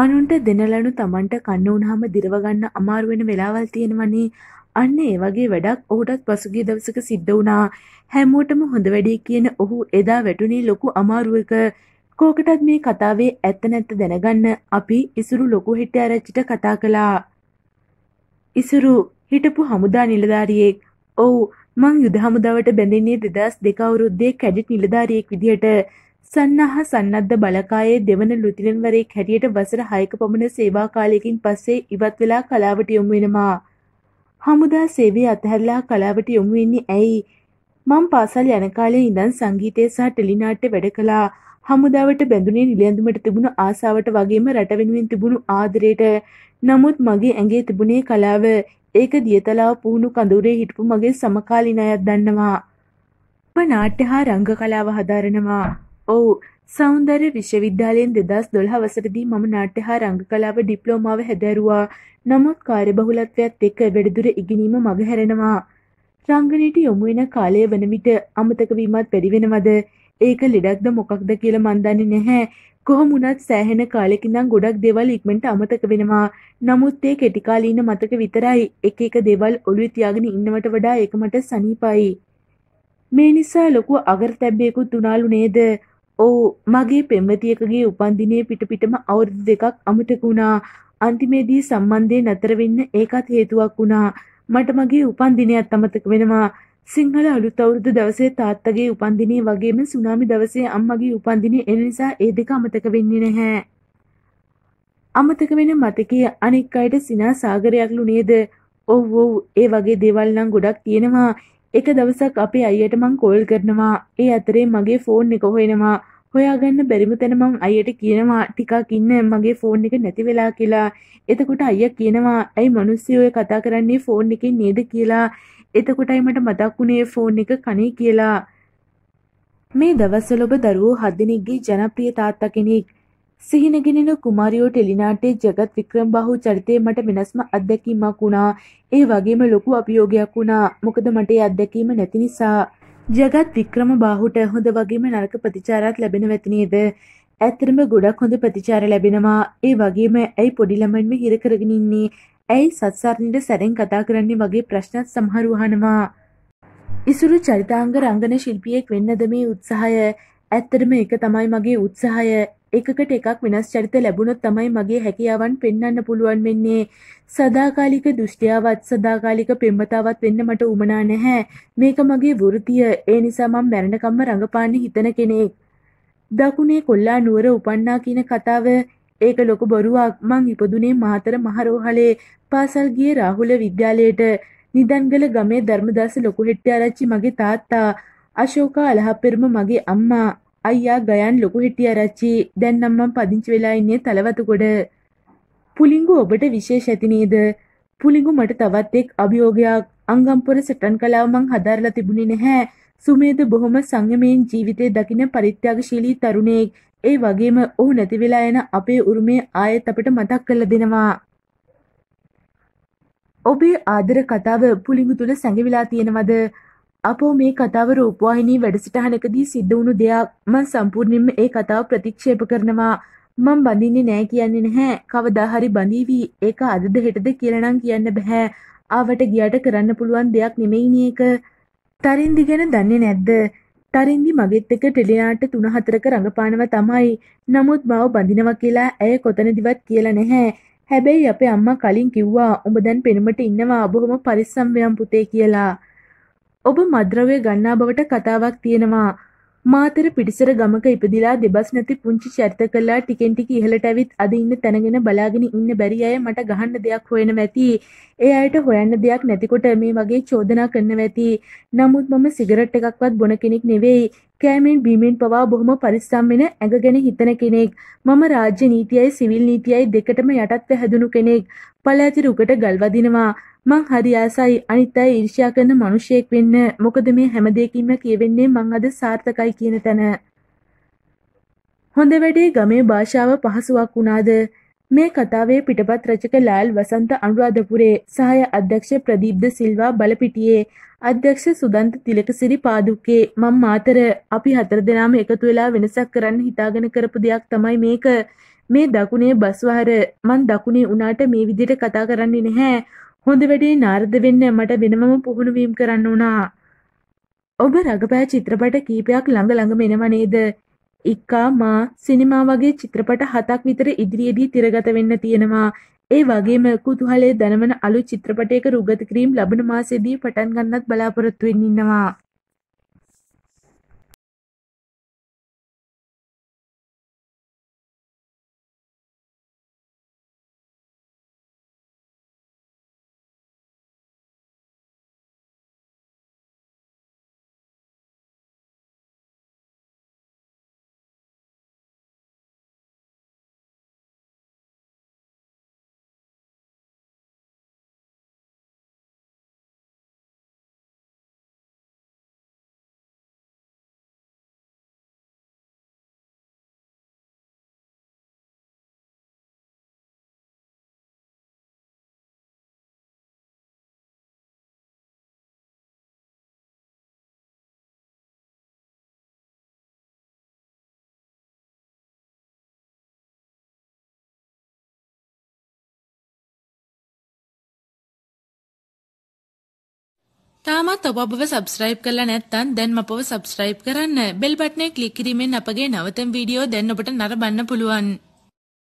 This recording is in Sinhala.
අනුන්ට දෙනලනු තමන්ට කන්න උනහම දිරවගන්න අමාරුවෙන වෙලාවල් තියෙනවනේ අන්න ඒ වගේ වැඩක් ඔහුටත් පසුගිය දවසක සිද්ධ වුණා හැමෝටම හොඳ වැඩේ කියන ඔහු එදා වැටුණේ ලොකු අමාරුවක කෝකටත් මේ කතාවේ ඇත්ත නැත්ත දැනගන්න අපි ඉසුරු ලොකු හිට්ට ආරච්චිට කතා කළා ඉසුරු හිටපු හමුදා නිලධාරියෙක් ඔව් මං යුද හමුදාවට බැඳෙන්නේ දෙදස් දෙකවුරුද්දේ කැඩිට් නිලධාරියෙක් විදිහට සන්නහ සන්නද්ධ බලකායේ දෙවන ලුතිරන්වරයෙක් හැටියට වසර 6ක පමණ සේවා කාලයකින් පස්සේ ඉවත් වෙලා කලාවට යොමු වෙනවා. හමුදා සේවය අතහැරලා කලාවට යොමු වෙන්නේ ඇයි? මම පාසල් යන කාලේ ඉඳන් සංගීතය සහ ටෙලිනාට්‍ය වැඩ කළා. හමුදාවට බැඳුනේ නිලැඳුමට තිබුණු ආසාවට වගේම රට වෙනුවෙන් තිබුණු ආදරයට. නමුත් මගේ ඇඟේ තිබුණේ කලාව. ඒක දියතලාව පුහුණු කඳුරේ හිටපු මගේ සමකාලීන අයත් දන්නවා. මම නාට්‍ය හා රංග කලාව හදාරනවා. ඔව් සෞන්දර්ය විශ්වවිද්‍යාලයෙන් 2012 වසරේදී මම නාට්‍ය හා රංගකලාව ඩිප්ලෝමාව හැදෑරුවා. නමුත් කාර්යබහුලත්වයත් එක්ක වැඩිදුර ඉගෙනීම මගහැරෙනවා. රංගනයට යොමු වෙන කාලය වන විට අමතක වීමත් වැඩි වෙනවද? ඒක ලෙඩක්ද මොකක්ද කියලා මන් දන්නේ නැහැ. කොහොම වුණත් සෑහෙන කාලෙක ඉඳන් ගොඩක් දේවල් ඉක්මනට අමතක වෙනවා. නමුත් ඒ කෙටි කාලීන මතක විතරයි එක එක දේවල් ඔළුවේ තියාගෙන ඉන්නවට වඩා ඒක මට සනීපයි. මේ නිසා ලොකු අගරතැබ්බේකුත් උනාලු නේද? ඔව් මගේ පෙම්වතියකගේ උපන්දිනයේ පිටපිටම අවුරුදු දෙකක් අමතක වුණා. අන්තිමේදී සම්බන්ධය නැතර වෙන්න ඒකත් හේතුවක් වුණා. මට මගේ උපන්දිනයත් අමතක වෙනවා. සිංහල අලුත් අවුරුදු දවසේ තාත්තගේ උපන්දිනය වගේම සුනාමි දවසේ අම්මගේ උපන්දිනය එන නිසා ඒ දෙක අමතක වෙන්නේ නැහැ. අමතක වෙන මතකයේ අනෙක් අයට සිනා සාගරයක්ලු නේද? ඔව් ඔව් ඒ වගේ දේවල් නම් ගොඩක් තියෙනවා. එක දවසක් අපේ අයියට මං කෝල් කරනවා. ඒ අතරේ මගේ ෆෝන් එක හොයනවා. හොයාගන්න බැරිම තැන මං අයියට කියනවා ටිකක් ඉන්න මගේ ෆෝන් එක නැති වෙලා කියලා. එතකොට අයියා කියනවා ඇයි මිනිස්සු ඔය කතා කරන්නේ ෆෝන් එකෙන් නේද කියලා. එතකොටයි මට මතක් වුණේ ෆෝන් එක කනේ කියලා. මේ දවස්වල ඔබ දරුවෝ හදිනෙක්ගේ ජනප්‍රිය තාත්තා කෙනෙක් සිහිනගෙනෙන කුමාරියෝ ටෙලිනාට්‍යයේ ජගත් වික්‍රම් බහු චරිතය මට වෙනස්ම අත්දැකීමක් වුණා. ඒ වගේම ලොකු අභියෝගයක් වුණා. මොකද මට ඒ අත්දැකීම නැති නිසා ජගත් වික්‍රම බාහුට හොඳ වගේම නරක ප්‍රතිචාරات ලැබෙන වෙති නේද? ඇත්තටම ගොඩක් හොඳ ප්‍රතිචාර ලැබෙනවා. ඒ වගේම ඇයි පොඩි ළමයින් මේ හිර කරගෙන ඉන්නේ? ඇයි සත්සරණිට සැරෙන් කතා කරන්නේ වගේ ප්‍රශ්නත් සමහරු අහනවා. ඉසුරු චරිතාංග රංගන ශිල්පියෙක් වෙන්නද මේ උත්සාහය? ඇත්තටම ඒක තමයි මගේ උත්සාහය. එකකට එකක් වෙනස් චරිත ලැබුණොත් තමයි මගේ හැකියාවන් පෙන්වන්න පුළුවන් වෙන්නේ. සදාකාලික දෘෂ්ටියාවත් සදාකාලික පෙම්වතාවත් වෙන්න මට උමනා නැහැ. මේක මගේ වෘතිය. ඒ නිසා මම මැරෙනකම්ම රඟපාන්න හිතන කෙනෙක්. දකුණේ කොල්ලා නුවර උපන්නා කියන කතාව ඒක ලොකු බොරුවක්. මං ඉපදුනේ මහතර මහරෝහලේ පාසල් ගියේ රාහුල විද්‍යාලයට. නිදන්ගල ගමේ ධර්මදාස ලොකුහෙට්ටිආරච්චි මගේ තාත්තා අශෝක අලහපෙරම මගේ අම්මා අයියා ගයන් ලොකු හිටිය රච්චි දැන් නම් මම පදිංචි වෙලා ඉන්නේ තලවතුගොඩ. පුලිංගු ඔබට විශේෂ ඇති නේද? පුලිංගු මට තවත් එක් අභියෝගයක් අංගම්පොර සටන් කලාව මං හදාරලා තිබුණේ නැහැ. සුමේද බොහොම සංයමයෙන් ජීවිතේ දකින පරිත්‍යාගශීලී තරුණයෙක්. ඒ වගේම ඔහු නැති වෙලා යන අපේ උරුමය ආයෙත් අපිට මතක් කරලා දෙනවා. ඔබේ ආදර කතාව පුලිඟු තුල සැඟවිලා තියෙනවද? අපෝ මේ කතාව රූපවාහිනී වැඩසටහනකදී සිද්ධ වුණු දෙයක් මම සම්පූර්ණයෙන්ම ඒ කතාව ප්‍රතික්ෂේප කරනවා මම බඳින්නේ නෑ කියන්නේ නැහැ කවදා හරි බඳීවි ඒක අදද හෙටද කියලා නම් කියන්න බෑ ආවට ගියාට කරන්න පුළුවන් දෙයක් නෙමෙයිනේ ඒක තරින්දි ගැන දන්නේ නැද්ද තරින්දි මගෙත් එක ටෙලිනාට්‍ය 3-4ක රඟපානවා තමයි. නමුත් මාව බඳිනවා කියලා ඇය කොතනදිවත් කියලා නැහැ. හැබැයි අපේ අම්මා කලින් කිව්වා උඹ දැන් පෙනුමට ඉන්නවා බොහොම පරිස්සම් වෙම් පුතේ කියලා. ඔබ මද්රව්‍ය ගන්නා බවට කතාවක් තියෙනවා. මාතර පිටිසර ගමක ඉපදිලා දෙබස් නැති පුංචි චරිත කළා ටිකෙන් ටික ඉහළට ඇවිත් අද ඉන්න තැනගෙන බලාගෙන ඉන්න බැරි අය මට ගහන්න දෙයක් හොයන ඇති. ඒ අයට හොයන්න දෙයක් නැතිකොට මේ වගේ චෝදනා කරන්න ඇති. නමුත් මම සිගරට් එකක්වත් බොන කෙනෙක් නෙවෙයි. කෑමෙන් බීමෙන් පවා බොහොම පරිස්සම් වෙන ඇඟ ගැන හිතන කෙනෙක්. මම රාජ්‍ය නීතියයි සිවිල් නීතියයි දෙකටම යටත් පැහැදුණු කෙනෙක්. පළාති රුකට ගල්වදිනවා. මං හරි ආසයි අනිත් අය ඊර්ෂ්‍යා කරන මිනිහෙක් වෙන්න. මොකද මේ හැම දෙයකින්ම කියවෙන්නේ මං අද සාර්ථකයි කියන තැන. හොඳ වැඩේ ගමේ භාෂාව පහසුවක් වුණාද? මේ කතාවේ පිටපත් රචක ලෑල් වසන්ත අනුරාධපුරේ සහාය අධ්‍යක්ෂ ප්‍රදීප්ද සිල්වා බලපිටියේ අධ්‍යක්ෂ සුදන්ත තිලකසිරි පාදුක්කේ මම මාතර අපි හතර දෙනාම එකතු වෙලා වෙනසක් කරන්න හිතාගෙන කරපු දෙයක් තමයි මේක මේ දකුණේ බස්වහර මං දකුණේ උනාට මේ විදිහට කතා කරන්නේ නැහැ හොඳ වැඩේ නාරද වෙන්න මට වෙනමම පුහුණු වීම කරන්න උනා ඔබ රඟපෑ චිත්‍රපට කීපයක් ළඟ ළඟම එනව නේද ඉක්කා මා සිනමා වගේ චිත්‍රපට හතක් විතර ඉදිරියේදී තිරගත වෙන්න තියෙනවා. ඒ වගේම කුතුහලයේ දැනවන අලුත් චිත්‍රපටයක රූගත කිරීම ලබන මාසෙදී පටන් ගන්නත් බලාපොරොත්තු වෙන්න ඉන්නවා. තාමත් ඔබ අපව සබස්ක්‍රයිබ් කරලා නැත්නම් දැන් අපව සබස්ක්‍රයිබ් කරන්න. බෙල් බටනේ ක්ලික් කිරීමෙන් අපගේ නවතම වීඩියෝ දැන් ඔබට නරඹන්න පුළුවන්.